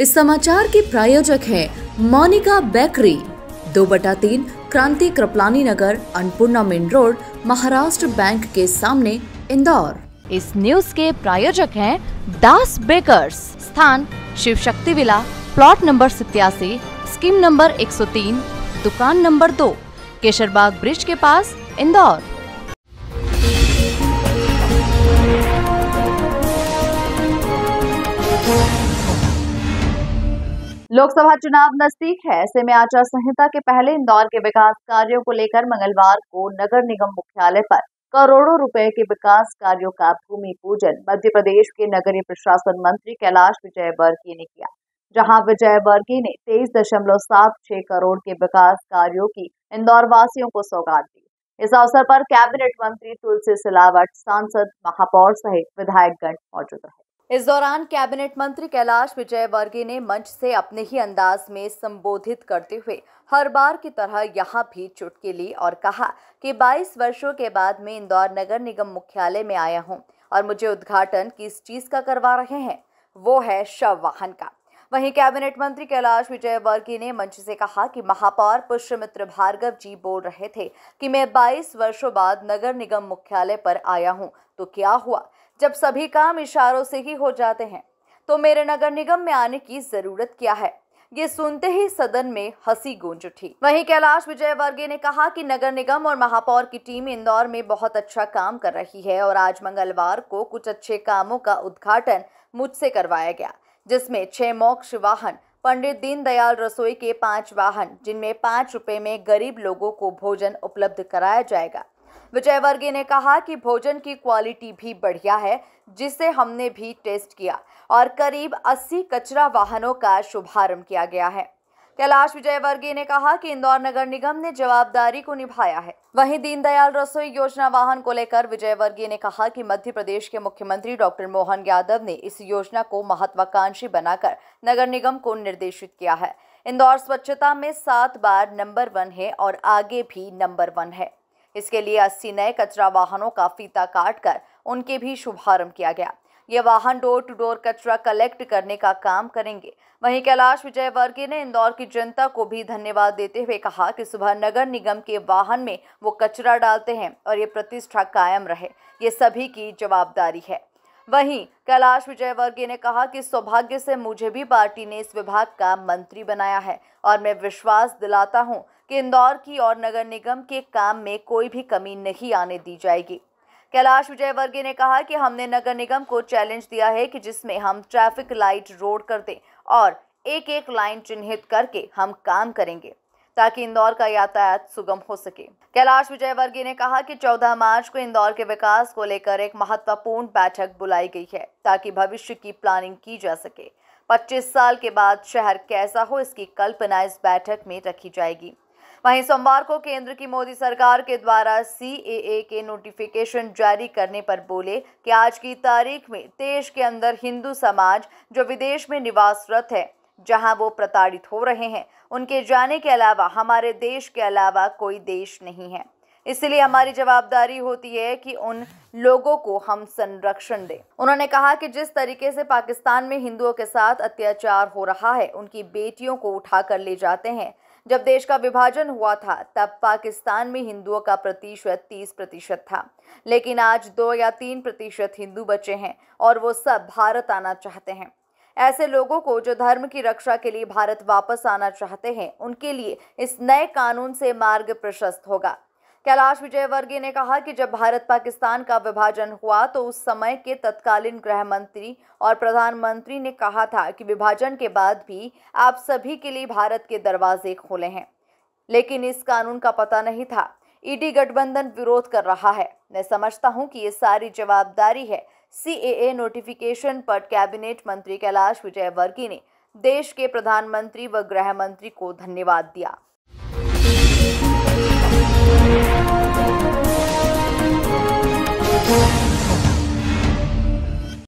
इस समाचार के प्रायोजक हैं मोनिका बेकरी दो बटा तीन Kranti Kripalani Nagar Annapurna main road Maharashtra bank के सामने इंदौर इस न्यूज के प्रायोजक हैं दास बेकर्स स्थान Shiv Shakti villa plot number सत्यासी स्कीम नंबर 103 दुकान नंबर दो केशरबाग ब्रिज के पास इंदौर लोकसभा चुनाव नजदीक है ऐसे में आचार संहिता के पहले इंदौर के विकास कार्यों को लेकर मंगलवार को नगर निगम मुख्यालय पर करोड़ों रुपए के विकास कार्यों का भूमि पूजन मध्य प्रदेश के नगरीय प्रशासन मंत्री कैलाश विजय वर्गीय ने किया जहां वर्गीय ने तेईस दशमलव सात छह करोड़ के विकास कार्यों की इंदौर वासियों को सौगात दी इस अवसर पर कैबिनेट मंत्री तुलसी सिलावट सांसद महापौर सहित विधायकगण मौजूद रहे इस दौरान कैबिनेट मंत्री कैलाश विजयवर्गीय ने मंच से अपने ही अंदाज में संबोधित करते हुए हर बार की तरह यहां भी चुटकी ली और कहा कि 22 वर्षों के बाद मैं इंदौर नगर निगम मुख्यालय में आया हूं और मुझे उद्घाटन किस चीज का करवा रहे हैं वो है शव वाहन का वहीं कैबिनेट मंत्री कैलाश विजयवर्गीय ने मंच से कहा कि महापौर पुष्यमित्र भार्गव जी बोल रहे थे कि मैं 22 वर्षों बाद नगर निगम मुख्यालय पर आया हूं तो क्या हुआ जब सभी काम इशारों से ही हो जाते हैं तो मेरे नगर निगम में आने की जरूरत क्या है ये सुनते ही सदन में हंसी गूंज उठी वहीं कैलाश विजय वर्गे ने कहा कि नगर निगम और महापौर की टीम इंदौर में बहुत अच्छा काम कर रही है और आज मंगलवार को कुछ अच्छे कामों का उद्घाटन मुझसे करवाया गया जिसमें छह मोक्ष वाहन पंडित दीनदयाल रसोई के पांच वाहन जिनमें पांच रुपए में गरीब लोगों को भोजन उपलब्ध कराया जाएगा विजयवर्गीय ने कहा कि भोजन की क्वालिटी भी बढ़िया है जिसे हमने भी टेस्ट किया और करीब 80 कचरा वाहनों का शुभारंभ किया गया है कैलाश विजयवर्गीय ने कहा कि इंदौर नगर निगम ने जवाबदारी को निभाया है वहीं दीनदयाल रसोई योजना वाहन को लेकर विजयवर्गीय ने कहा कि मध्य प्रदेश के मुख्यमंत्री डॉक्टर मोहन यादव ने इस योजना को महत्वाकांक्षी बनाकर नगर निगम को निर्देशित किया है इंदौर स्वच्छता में सात बार नंबर वन है और आगे भी नंबर वन है इसके लिए 80 नए कचरा वाहनों का फीता काट कर उनके भी शुभारंभ किया गया ये वाहन डोर टू डोर कचरा कलेक्ट करने का काम करेंगे वहीं कैलाश विजय वर्गीय ने इंदौर की जनता को भी धन्यवाद देते हुए कहा कि सुबह नगर निगम के वाहन में वो कचरा डालते हैं और ये प्रतिष्ठा कायम रहे ये सभी की जवाबदारी है वहीं कैलाश विजयवर्गीय ने कहा कि सौभाग्य से मुझे भी पार्टी ने इस विभाग का मंत्री बनाया है और मैं विश्वास दिलाता हूं कि इंदौर की और नगर निगम के काम में कोई भी कमी नहीं आने दी जाएगी कैलाश विजयवर्गीय ने कहा कि हमने नगर निगम को चैलेंज दिया है कि जिसमें हम ट्रैफिक लाइट रोड कर दें और एक एक लाइन चिन्हित करके हम काम करेंगे ताकि इंदौर का यातायात सुगम हो सके कैलाश विजयवर्गीय ने कहा कि 14 मार्च को इंदौर के विकास को लेकर एक महत्वपूर्ण बैठक बुलाई गई है ताकि भविष्य की प्लानिंग की जा सके 25 साल के बाद शहर कैसा हो इसकी कल्पना इस बैठक में रखी जाएगी वहीं सोमवार को केंद्र की मोदी सरकार के द्वारा सी के नोटिफिकेशन जारी करने पर बोले कि आज की तारीख में देश के अंदर हिंदू समाज जो विदेश में निवासरत है जहां वो प्रताड़ित हो रहे हैं उनके जाने के अलावा हमारे देश के अलावा कोई देश नहीं है इसलिए हमारी जवाबदारी होती है कि उन लोगों को हम संरक्षण दें उन्होंने कहा कि जिस तरीके से पाकिस्तान में हिंदुओं के साथ अत्याचार हो रहा है उनकी बेटियों को उठा कर ले जाते हैं जब देश का विभाजन हुआ था तब पाकिस्तान में हिंदुओं का प्रतिशत तीस प्रतिशत था लेकिन आज दो या तीन प्रतिशत हिंदू बचे हैं और वो सब भारत आना चाहते हैं ऐसे लोगों को जो धर्म की रक्षा के लिए भारत वापस आना चाहते हैं उनके लिए इस नए कानून से मार्ग प्रशस्त होगा कैलाश विजयवर्गीय ने कहा कि जब भारत पाकिस्तान का विभाजन हुआ तो उस समय के तत्कालीन गृह मंत्री और प्रधानमंत्री ने कहा था कि विभाजन के बाद भी आप सभी के लिए भारत के दरवाजे खोले हैं लेकिन इस कानून का पता नहीं था ईडी गठबंधन विरोध कर रहा है मैं समझता हूं कि ये सारी जवाबदारी है सीएए नोटिफिकेशन पर कैबिनेट मंत्री कैलाश विजयवर्गीय ने देश के प्रधानमंत्री व गृह मंत्री को धन्यवाद दिया